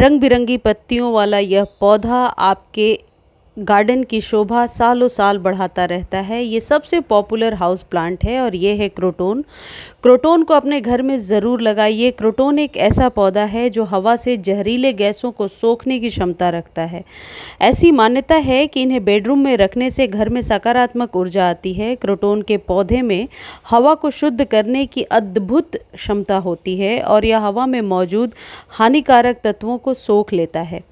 रंग बिरंगी पत्तियों वाला यह पौधा आपके गार्डन की शोभा सालों साल बढ़ाता रहता है ये सबसे पॉपुलर हाउस प्लांट है और ये है क्रोटोन क्रोटोन को अपने घर में ज़रूर लगाइए क्रोटोन एक ऐसा पौधा है जो हवा से जहरीले गैसों को सोखने की क्षमता रखता है ऐसी मान्यता है कि इन्हें बेडरूम में रखने से घर में सकारात्मक ऊर्जा आती है क्रोटोन के पौधे में हवा को शुद्ध करने की अद्भुत क्षमता होती है और यह हवा में मौजूद हानिकारक तत्वों को सोख लेता है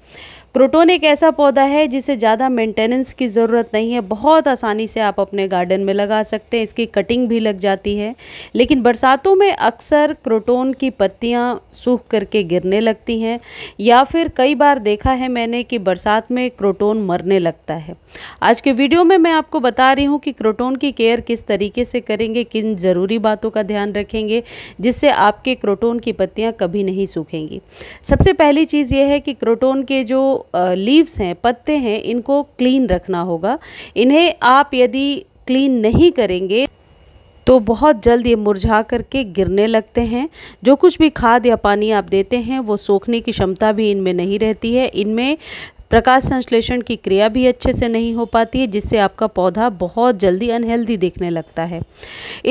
क्रोटोन एक ऐसा पौधा है जिसे ज़्यादा मेंटेनेंस की ज़रूरत नहीं है बहुत आसानी से आप अपने गार्डन में लगा सकते हैं इसकी कटिंग भी लग जाती है लेकिन बरसातों में अक्सर क्रोटोन की पत्तियाँ सूख करके गिरने लगती हैं या फिर कई बार देखा है मैंने कि बरसात में क्रोटोन मरने लगता है आज के वीडियो में मैं आपको बता रही हूँ कि क्रोटोन की केयर किस तरीके से करेंगे किन ज़रूरी बातों का ध्यान रखेंगे जिससे आपके क्रोटोन की पत्तियाँ कभी नहीं सूखेंगी सबसे पहली चीज़ ये है कि क्रोटोन के जो लीव्स हैं पत्ते हैं इनको क्लीन रखना होगा इन्हें आप यदि क्लीन नहीं करेंगे तो बहुत जल्द ये मुरझा करके गिरने लगते हैं जो कुछ भी खाद या पानी आप देते हैं वो सोखने की क्षमता भी इनमें नहीं रहती है इनमें प्रकाश संश्लेषण की क्रिया भी अच्छे से नहीं हो पाती है जिससे आपका पौधा बहुत जल्दी अनहेल्दी दिखने लगता है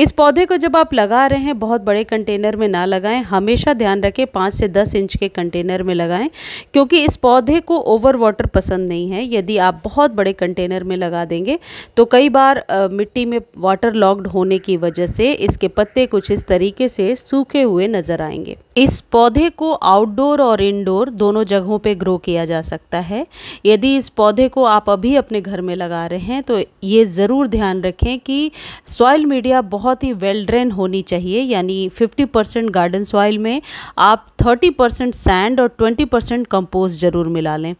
इस पौधे को जब आप लगा रहे हैं बहुत बड़े कंटेनर में ना लगाएं हमेशा ध्यान रखें पाँच से दस इंच के कंटेनर में लगाएं क्योंकि इस पौधे को ओवर वाटर पसंद नहीं है यदि आप बहुत बड़े कंटेनर में लगा देंगे तो कई बार आ, मिट्टी में वाटर लॉक्ड होने की वजह से इसके पत्ते कुछ इस तरीके से सूखे हुए नज़र आएंगे इस पौधे को आउटडोर और इनडोर दोनों जगहों पर ग्रो किया जा सकता है यदि इस पौधे को आप अभी अपने घर में लगा रहे हैं तो ये ज़रूर ध्यान रखें कि सॉइल मीडिया बहुत ही वेल ड्रेन होनी चाहिए यानी 50 परसेंट गार्डन सॉइल में आप 30 परसेंट सैंड और 20 परसेंट कंपोस्ट ज़रूर मिला लें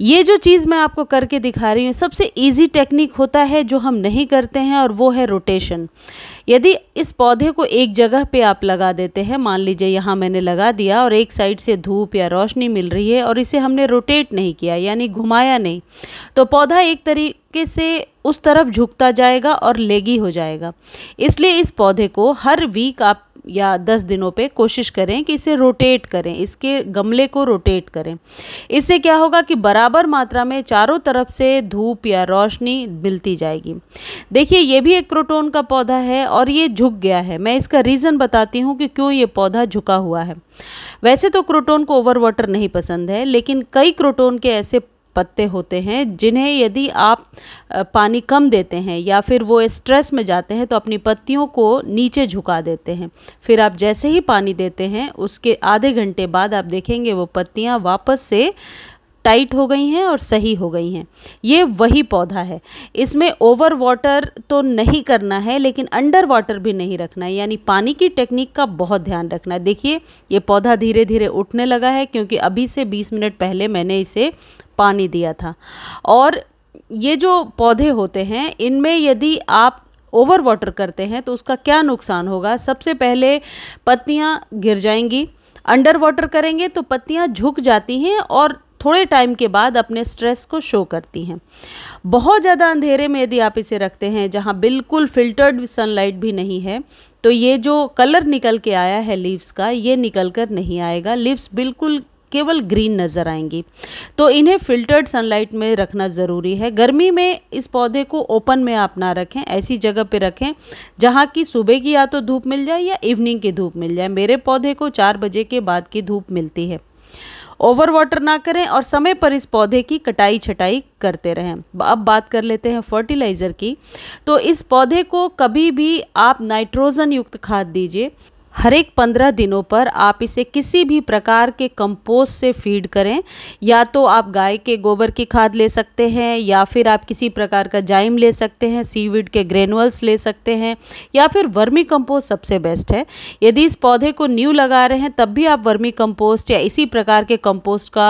ये जो चीज़ मैं आपको करके दिखा रही हूँ सबसे इजी टेक्निक होता है जो हम नहीं करते हैं और वो है रोटेशन यदि इस पौधे को एक जगह पे आप लगा देते हैं मान लीजिए यहाँ मैंने लगा दिया और एक साइड से धूप या रोशनी मिल रही है और इसे हमने रोटेट नहीं किया यानी घुमाया नहीं तो पौधा एक तरीके से उस तरफ झुकता जाएगा और लेगी हो जाएगा इसलिए इस पौधे को हर वीक आप या दस दिनों पे कोशिश करें कि इसे रोटेट करें इसके गमले को रोटेट करें इससे क्या होगा कि बराबर मात्रा में चारों तरफ से धूप या रोशनी मिलती जाएगी देखिए ये भी एक क्रोटोन का पौधा है और ये झुक गया है मैं इसका रीज़न बताती हूँ कि क्यों ये पौधा झुका हुआ है वैसे तो क्रोटोन को ओवर वाटर नहीं पसंद है लेकिन कई क्रोटोन के ऐसे पत्ते होते हैं जिन्हें यदि आप पानी कम देते हैं या फिर वो स्ट्रेस में जाते हैं तो अपनी पत्तियों को नीचे झुका देते हैं फिर आप जैसे ही पानी देते हैं उसके आधे घंटे बाद आप देखेंगे वो पत्तियाँ वापस से टाइट हो गई हैं और सही हो गई हैं ये वही पौधा है इसमें ओवर वाटर तो नहीं करना है लेकिन अंडर वाटर भी नहीं रखना है यानी पानी की टेक्निक का बहुत ध्यान रखना है देखिए ये पौधा धीरे धीरे उठने लगा है क्योंकि अभी से 20 मिनट पहले मैंने इसे पानी दिया था और ये जो पौधे होते हैं इनमें यदि आप ओवर वाटर करते हैं तो उसका क्या नुकसान होगा सबसे पहले पत्तियाँ गिर जाएंगी अंडर वाटर करेंगे तो पत्तियाँ झुक जाती हैं और थोड़े टाइम के बाद अपने स्ट्रेस को शो करती हैं बहुत ज़्यादा अंधेरे में यदि आप इसे रखते हैं जहाँ बिल्कुल फिल्टर्ड सनलाइट भी नहीं है तो ये जो कलर निकल के आया है लीव्स का ये निकल कर नहीं आएगा लीव्स बिल्कुल केवल ग्रीन नज़र आएंगी तो इन्हें फिल्टर्ड सनलाइट में रखना ज़रूरी है गर्मी में इस पौधे को ओपन में आप ना रखें ऐसी जगह पर रखें जहाँ की सुबह की या तो धूप मिल जाए या इवनिंग की धूप मिल जाए मेरे पौधे को चार बजे के बाद की धूप मिलती है ओवर वाटर ना करें और समय पर इस पौधे की कटाई छटाई करते रहें अब बात कर लेते हैं फर्टिलाइज़र की तो इस पौधे को कभी भी आप नाइट्रोजन युक्त खाद दीजिए हर एक पंद्रह दिनों पर आप इसे किसी भी प्रकार के कंपोस्ट से फीड करें या तो आप गाय के गोबर की खाद ले सकते हैं या फिर आप किसी प्रकार का जाइम ले सकते हैं सीविड के ग्रेनुअल्स ले सकते हैं या फिर वर्मी कंपोस्ट सबसे बेस्ट है यदि इस पौधे को न्यू लगा रहे हैं तब भी आप वर्मी कंपोस्ट या इसी प्रकार के कंपोस्ट का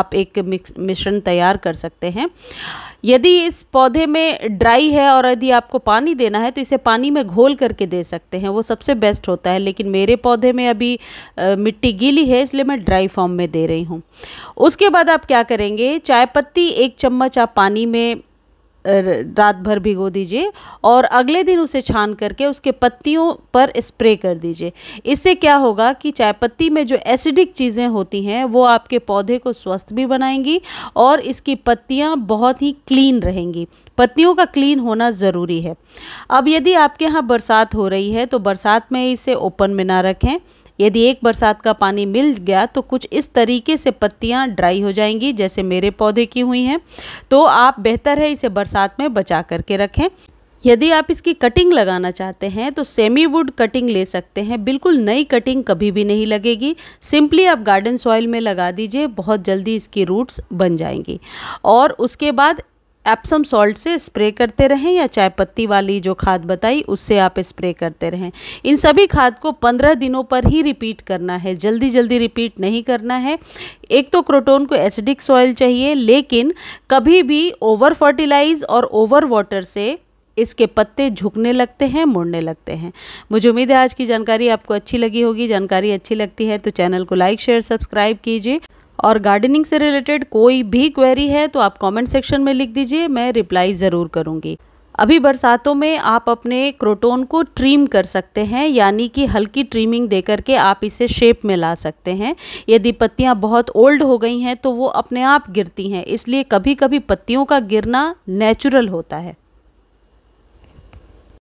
आप एक मिश्रण तैयार कर सकते हैं यदि इस पौधे में ड्राई है और यदि आपको पानी देना है तो इसे पानी में घोल करके दे सकते हैं वो सबसे बेस्ट होता है लेकिन मेरे पौधे में अभी मिट्टी गीली है इसलिए मैं ड्राई फॉर्म में दे रही हूँ उसके बाद आप क्या करेंगे चाय पत्ती एक चम्मच आप पानी में रात भर भिगो दीजिए और अगले दिन उसे छान करके उसके पत्तियों पर स्प्रे कर दीजिए इससे क्या होगा कि चाय पत्ती में जो एसिडिक चीज़ें होती हैं वो आपके पौधे को स्वस्थ भी बनाएंगी और इसकी पत्तियाँ बहुत ही क्लीन रहेंगी पत्तियों का क्लीन होना ज़रूरी है अब यदि आपके यहाँ बरसात हो रही है तो बरसात में इसे ओपन में ना रखें यदि एक बरसात का पानी मिल गया तो कुछ इस तरीके से पत्तियाँ ड्राई हो जाएंगी जैसे मेरे पौधे की हुई हैं तो आप बेहतर है इसे बरसात में बचा करके रखें यदि आप इसकी कटिंग लगाना चाहते हैं तो सेमी वुड कटिंग ले सकते हैं बिल्कुल नई कटिंग कभी भी नहीं लगेगी सिंपली आप गार्डन सॉइल में लगा दीजिए बहुत जल्दी इसकी रूट्स बन जाएंगी और उसके बाद एप्सम सॉल्ट से स्प्रे करते रहें या चाय पत्ती वाली जो खाद बताई उससे आप स्प्रे करते रहें इन सभी खाद को पंद्रह दिनों पर ही रिपीट करना है जल्दी जल्दी रिपीट नहीं करना है एक तो क्रोटोन को एसिडिक सॉइल चाहिए लेकिन कभी भी ओवर फर्टिलाइज और ओवर वाटर से इसके पत्ते झुकने लगते हैं मुड़ने लगते हैं मुझे उम्मीद है आज की जानकारी आपको अच्छी लगी होगी जानकारी अच्छी लगती है तो चैनल को लाइक शेयर सब्सक्राइब कीजिए और गार्डनिंग से रिलेटेड कोई भी क्वेरी है तो आप कमेंट सेक्शन में लिख दीजिए मैं रिप्लाई ज़रूर करूँगी अभी बरसातों में आप अपने क्रोटोन को ट्रीम कर सकते हैं यानी कि हल्की ट्रीमिंग दे करके आप इसे शेप में ला सकते हैं यदि पत्तियां बहुत ओल्ड हो गई हैं तो वो अपने आप गिरती हैं इसलिए कभी कभी पत्तियों का गिरना नेचुरल होता है